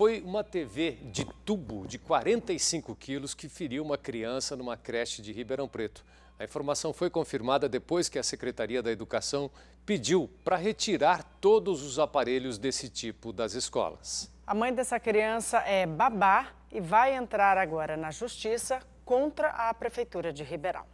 Foi uma TV de tubo de 45 quilos que feriu uma criança numa creche de Ribeirão Preto. A informação foi confirmada depois que a Secretaria da Educação pediu para retirar todos os aparelhos desse tipo das escolas. A mãe dessa criança é babá e vai entrar agora na justiça contra a Prefeitura de Ribeirão.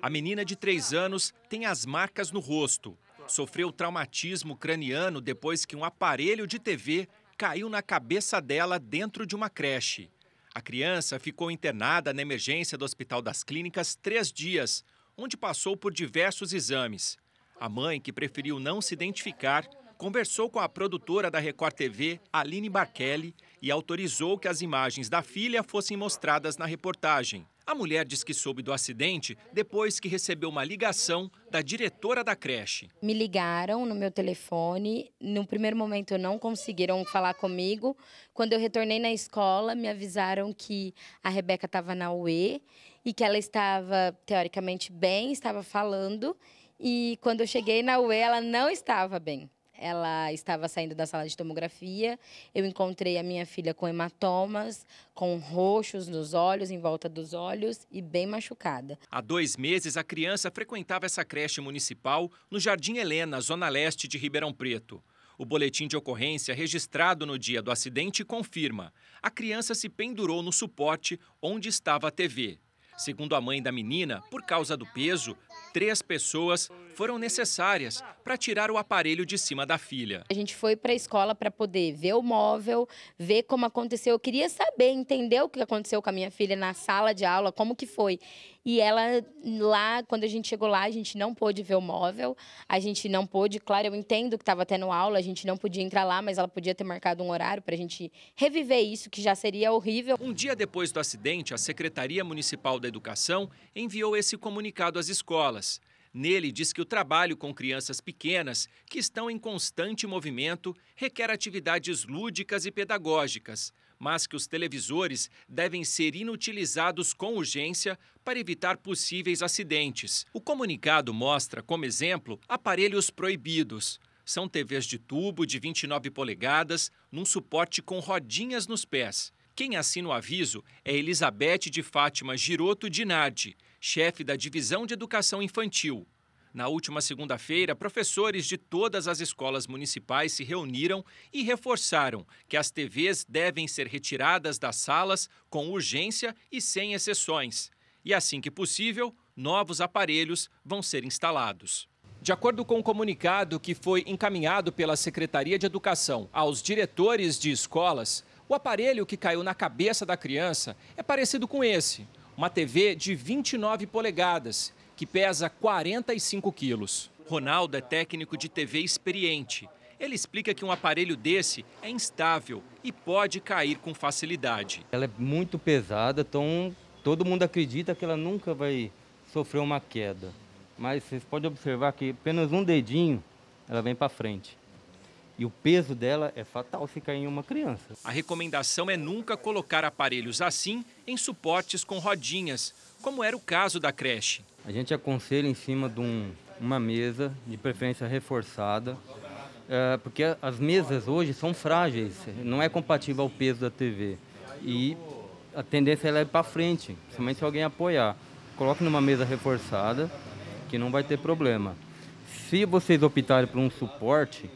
A menina de 3 anos tem as marcas no rosto. Sofreu traumatismo craniano depois que um aparelho de TV caiu na cabeça dela dentro de uma creche. A criança ficou internada na emergência do Hospital das Clínicas três dias, onde passou por diversos exames. A mãe, que preferiu não se identificar, conversou com a produtora da Record TV, Aline Barkelli, e autorizou que as imagens da filha fossem mostradas na reportagem. A mulher diz que soube do acidente depois que recebeu uma ligação da diretora da creche. Me ligaram no meu telefone. No primeiro momento não conseguiram falar comigo. Quando eu retornei na escola, me avisaram que a Rebeca estava na UE e que ela estava teoricamente bem, estava falando. E quando eu cheguei na UE, ela não estava bem ela estava saindo da sala de tomografia. Eu encontrei a minha filha com hematomas, com roxos nos olhos, em volta dos olhos e bem machucada. Há dois meses, a criança frequentava essa creche municipal no Jardim Helena, zona leste de Ribeirão Preto. O boletim de ocorrência registrado no dia do acidente confirma: a criança se pendurou no suporte onde estava a TV. Segundo a mãe da menina, por causa do peso, três pessoas foram necessárias para tirar o aparelho de cima da filha. A gente foi para a escola para poder ver o móvel, ver como aconteceu. Eu queria saber, entender o que aconteceu com a minha filha na sala de aula, como que foi. E ela lá, quando a gente chegou lá, a gente não pôde ver o móvel, a gente não pôde, claro, eu entendo que estava até no aula, a gente não podia entrar lá, mas ela podia ter marcado um horário para a gente reviver isso, que já seria horrível. Um dia depois do acidente, a Secretaria Municipal da Educação enviou esse comunicado às escolas. Nele diz que o trabalho com crianças pequenas, que estão em constante movimento, requer atividades lúdicas e pedagógicas, mas que os televisores devem ser inutilizados com urgência para evitar possíveis acidentes. O comunicado mostra, como exemplo, aparelhos proibidos. São TVs de tubo de 29 polegadas, num suporte com rodinhas nos pés quem assina o aviso é Elizabeth de Fátima Giroto Dinardi, chefe da Divisão de Educação Infantil. Na última segunda-feira, professores de todas as escolas municipais se reuniram e reforçaram que as TVs devem ser retiradas das salas com urgência e sem exceções. E assim que possível, novos aparelhos vão ser instalados. De acordo com o um comunicado que foi encaminhado pela Secretaria de Educação aos diretores de escolas, o aparelho que caiu na cabeça da criança é parecido com esse, uma TV de 29 polegadas, que pesa 45 quilos. Ronaldo é técnico de TV experiente. Ele explica que um aparelho desse é instável e pode cair com facilidade. Ela é muito pesada, então todo mundo acredita que ela nunca vai sofrer uma queda. Mas vocês podem observar que apenas um dedinho ela vem para frente. E o peso dela é fatal se cair em uma criança. A recomendação é nunca colocar aparelhos assim em suportes com rodinhas, como era o caso da creche. A gente aconselha em cima de um, uma mesa, de preferência reforçada, é, porque as mesas hoje são frágeis, não é compatível ao peso da TV. E a tendência é para frente, somente se alguém apoiar. Coloque numa mesa reforçada, que não vai ter problema. Se vocês optarem por um suporte,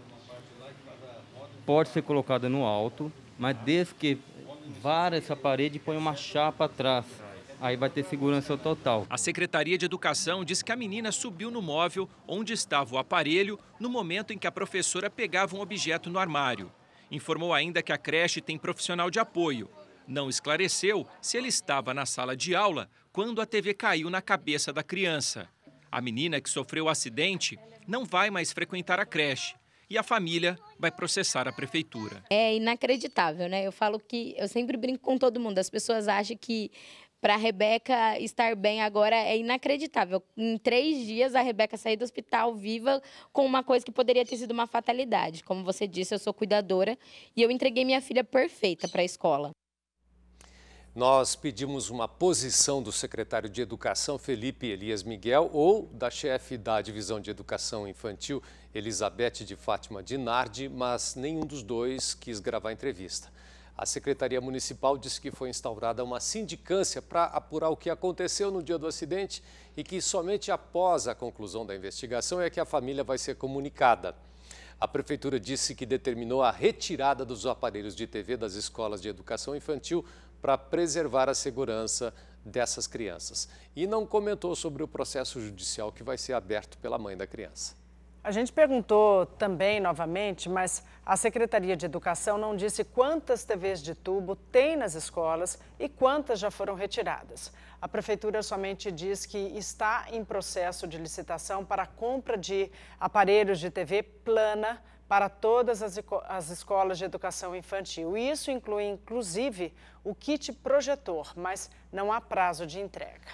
pode ser colocada no alto, mas desde que vara essa parede e põe uma chapa atrás. Aí vai ter segurança total. A Secretaria de Educação diz que a menina subiu no móvel onde estava o aparelho no momento em que a professora pegava um objeto no armário. Informou ainda que a creche tem profissional de apoio. Não esclareceu se ele estava na sala de aula quando a TV caiu na cabeça da criança. A menina que sofreu o acidente não vai mais frequentar a creche e a família vai processar a prefeitura. É inacreditável, né? Eu falo que eu sempre brinco com todo mundo. As pessoas acham que para a Rebeca estar bem agora é inacreditável. Em três dias, a Rebeca sair do hospital viva com uma coisa que poderia ter sido uma fatalidade. Como você disse, eu sou cuidadora e eu entreguei minha filha perfeita para a escola. Nós pedimos uma posição do secretário de Educação, Felipe Elias Miguel, ou da chefe da Divisão de Educação Infantil, Elizabeth de Fátima Dinardi, mas nenhum dos dois quis gravar a entrevista. A Secretaria Municipal disse que foi instaurada uma sindicância para apurar o que aconteceu no dia do acidente e que somente após a conclusão da investigação é que a família vai ser comunicada. A Prefeitura disse que determinou a retirada dos aparelhos de TV das escolas de educação infantil para preservar a segurança dessas crianças. E não comentou sobre o processo judicial que vai ser aberto pela mãe da criança. A gente perguntou também novamente, mas a Secretaria de Educação não disse quantas TVs de tubo tem nas escolas e quantas já foram retiradas. A Prefeitura somente diz que está em processo de licitação para a compra de aparelhos de TV plana para todas as, as escolas de educação infantil. E isso inclui, inclusive, o kit projetor, mas não há prazo de entrega.